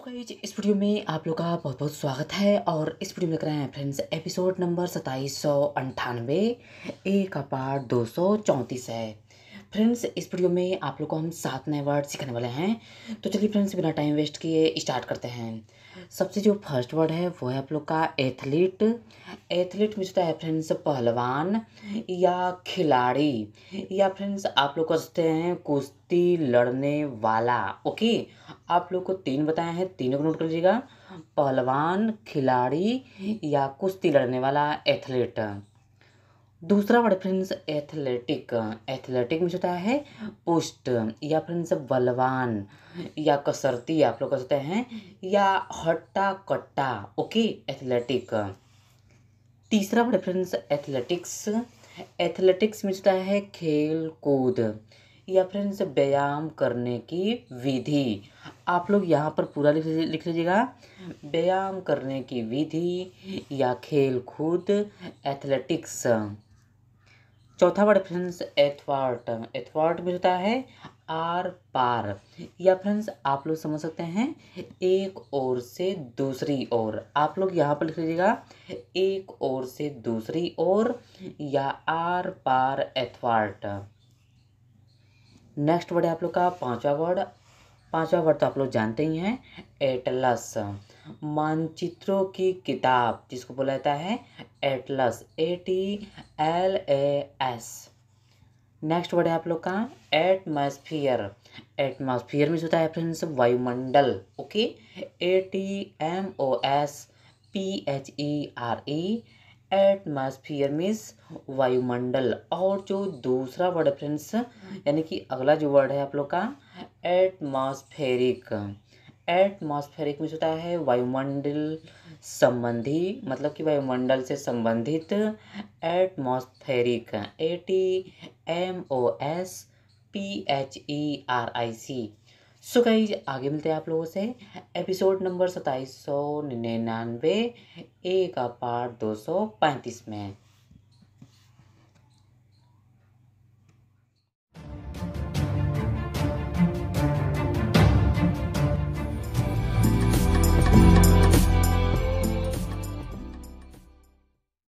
so guys इस video में आप लोग का बहुत बहुत स्वागत है और इस वीडियो में कर रहे हैं फ्रेंड्स एपिसोड नंबर सताईस सौ अंठानवे ए का पार्ट दो सौ चौंतीस है फ्रेंड्स इस वीडियो में आप लोग को हम सात नए वर्ड सीखने वाले हैं तो चलिए फ्रेंड्स बिना टाइम वेस्ट किए स्टार्ट करते हैं सबसे जो फर्स्ट वर्ड है वो है आप लोग का एथलीट एथलीट में होता है फ्रेंड्स पहलवान या खिलाड़ी या फ्रेंड्स आप लोग कर सकते हैं कुश्ती लड़ने वाला ओके आप लोग को तीन बताए हैं तीनों को नोट कर लीजिएगा पहलवान खिलाड़ी या कुश्ती लड़ने वाला एथलीट दूसरा वर्ड फ्रेंड्स एथलेटिक एथलेटिक में होता है पुष्ट या फ्रेंड्स बलवान या कसरती आप लोग कह सकते हैं या हट्टा कट्टा ओके एथलेटिक तीसरा वर्ड फ्रेंड्स एथलेटिक्स एथलेटिक्स में होता है खेल कूद या फ्रेंड्स व्यायाम करने की विधि आप लोग यहाँ पर पूरा लिख लिख लीजिएगा व्यायाम करने की विधि या खेल कूद एथलेटिक्स चौथा वर्ड फ्रेंड्स एथवार्ट एथवार्ट भी होता है आर पार या फ्रेंड्स आप लोग समझ सकते हैं एक ओर से दूसरी ओर आप लोग यहाँ पर लिख लीजिएगा एक ओर से दूसरी ओर या आर पार एथवार्ट नेक्स्ट वर्ड है आप लोग का पांचवा वर्ड पांचवा वर्ड तो आप लोग जानते ही हैं एटलस मानचित्रों की किताब जिसको बोला जाता है atlas A T L A S next word है आप लोग का एटमॉस्फियर एटमॉस्फियर में होता है फ्रेंड्स वायुमंडल okay A T M O S P H E R E atmosphere means वायुमंडल और जो दूसरा वर्ड फ्रेंड्स यानी कि अगला जो वर्ड है आप लोग का एटमॉस्फेरिक एटमॉस्फेरिक में होता है वायुमंडल संबंधी मतलब कि वायुमंडल से संबंधित atmospheric A T M O S P H E R I C so कई आगे मिलते हैं आप लोगों से एपिसोड नंबर सताईस सौ निन्यानवे ए का पार्ट दो सौ पैंतीस में